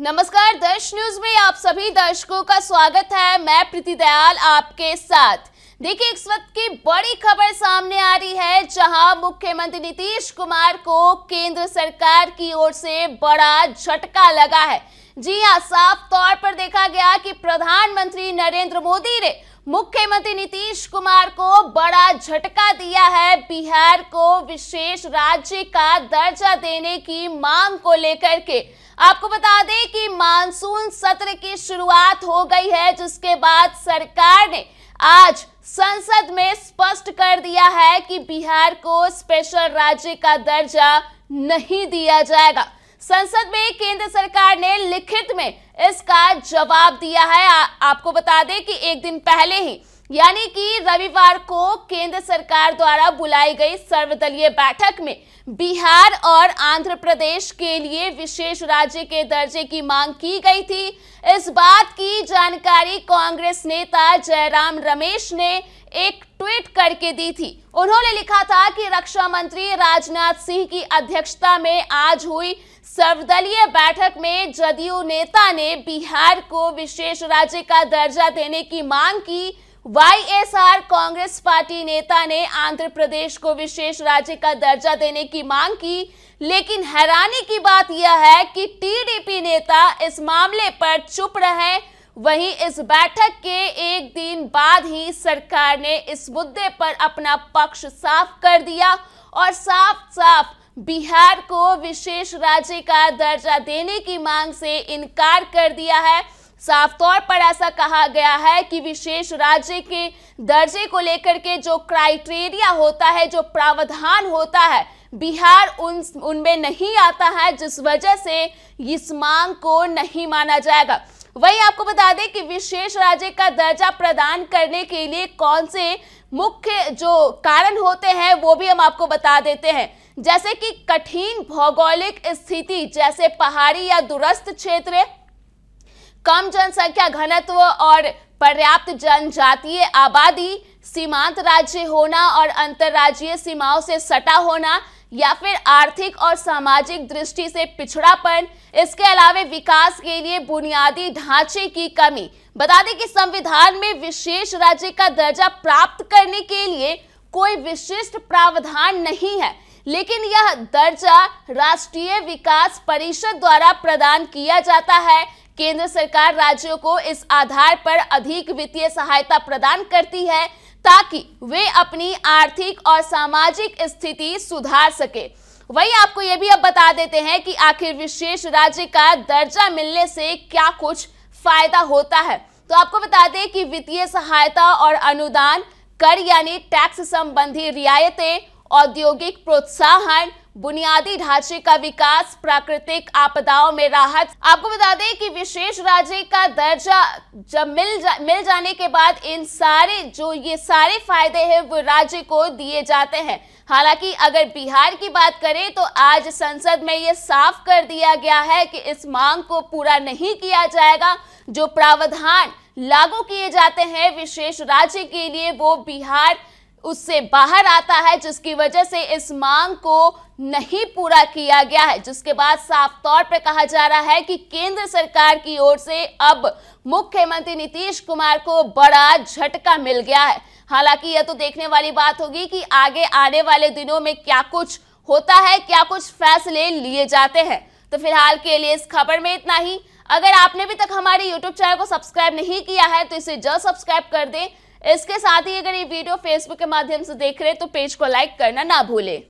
नमस्कार दर्श न्यूज में आप सभी दर्शकों का स्वागत है मैं प्रीति दयाल आपके साथ देखिए इस वक्त की बड़ी खबर सामने आ रही है जहां मुख्यमंत्री नीतीश कुमार को केंद्र सरकार की ओर से बड़ा झटका लगा है जी हां साफ तौर पर देखा गया कि प्रधानमंत्री नरेंद्र मोदी ने मुख्यमंत्री नीतीश कुमार को बड़ा झटका दिया है बिहार को विशेष राज्य का दर्जा देने की मांग को लेकर के आपको बता दें कि मानसून सत्र की शुरुआत हो गई है जिसके बाद सरकार ने आज संसद में स्पष्ट कर दिया है कि बिहार को स्पेशल राज्य का दर्जा नहीं दिया जाएगा संसद में केंद्र सरकार ने लिखित में इसका जवाब दिया है आ, आपको बता दें कि एक दिन पहले ही यानी कि रविवार को केंद्र सरकार द्वारा बुलाई गई सर्वदलीय बैठक में बिहार और आंध्र प्रदेश के लिए विशेष राज्य के दर्जे की मांग की गई थी इस बात की जानकारी कांग्रेस नेता जयराम रमेश ने एक ट्वीट करके दी थी उन्होंने लिखा था कि रक्षा मंत्री राजनाथ सिंह की अध्यक्षता में आज हुई सर्वदलीय बैठक में जदयू नेता ने बिहार को विशेष राज्य का दर्जा देने की मांग की वाईएसआर कांग्रेस पार्टी नेता ने आंध्र प्रदेश को विशेष राज्य का दर्जा देने की मांग की लेकिन हैरानी की बात यह है कि टीडीपी नेता इस मामले पर चुप रहे वहीं इस बैठक के एक दिन बाद ही सरकार ने इस मुद्दे पर अपना पक्ष साफ कर दिया और साफ साफ बिहार को विशेष राज्य का दर्जा देने की मांग से इनकार कर दिया है साफ तौर पर ऐसा कहा गया है कि विशेष राज्य के दर्जे को लेकर के जो क्राइटेरिया होता है जो प्रावधान होता है बिहार उन उनमें नहीं आता है जिस वजह से इस मांग को नहीं माना जाएगा वहीं आपको बता दें कि विशेष राज्य का दर्जा प्रदान करने के लिए कौन से मुख्य जो कारण होते हैं वो भी हम आपको बता देते हैं जैसे कि कठिन भौगोलिक स्थिति जैसे पहाड़ी या दुरस्थ क्षेत्र कम जनसंख्या घनत्व और पर्याप्त जनजातीय आबादी सीमांत राज्य होना और अंतर्राज्यीय सीमाओं से सटा होना या फिर आर्थिक और सामाजिक दृष्टि से पिछड़ापन इसके अलावा विकास के लिए बुनियादी ढांचे की कमी बता दें कि संविधान में विशेष राज्य का दर्जा प्राप्त करने के लिए कोई विशिष्ट प्रावधान नहीं है लेकिन यह दर्जा राष्ट्रीय विकास परिषद द्वारा प्रदान किया जाता है केंद्र सरकार राज्यों को इस आधार पर अधिक वित्तीय सहायता प्रदान करती है ताकि वे अपनी आर्थिक और सामाजिक स्थिति सुधार सके वही आपको यह भी अब बता देते हैं कि आखिर विशेष राज्य का दर्जा मिलने से क्या कुछ फायदा होता है तो आपको बता दें कि वित्तीय सहायता और अनुदान कर यानी टैक्स संबंधी रियायतें औद्योगिक प्रोत्साहन बुनियादी ढांचे का विकास प्राकृतिक आपदाओं में राहत आपको बता दें कि विशेष राज्य का दर्जा जब मिल जा, मिल जाने के बाद इन सारे जो ये सारे फायदे हैं वो राज्य को दिए जाते हैं हालांकि अगर बिहार की बात करें तो आज संसद में ये साफ कर दिया गया है कि इस मांग को पूरा नहीं किया जाएगा जो प्रावधान लागू किए जाते हैं विशेष राज्य के लिए वो बिहार उससे बाहर आता है जिसकी वजह से इस मांग को नहीं पूरा किया गया है जिसके बाद साफ तौर पर कहा जा रहा है कि केंद्र सरकार की ओर से अब मुख्यमंत्री नीतीश कुमार को बड़ा झटका मिल गया है हालांकि यह तो देखने वाली बात होगी कि आगे आने वाले दिनों में क्या कुछ होता है क्या कुछ फैसले लिए जाते हैं तो फिलहाल के लिए इस खबर में इतना ही अगर आपने भी तक हमारे यूट्यूब चैनल को सब्सक्राइब नहीं किया है तो इसे जल्द सब्सक्राइब कर दें इसके साथ ही अगर ये वीडियो फेसबुक के माध्यम से देख रहे हैं तो पेज को लाइक करना ना भूलें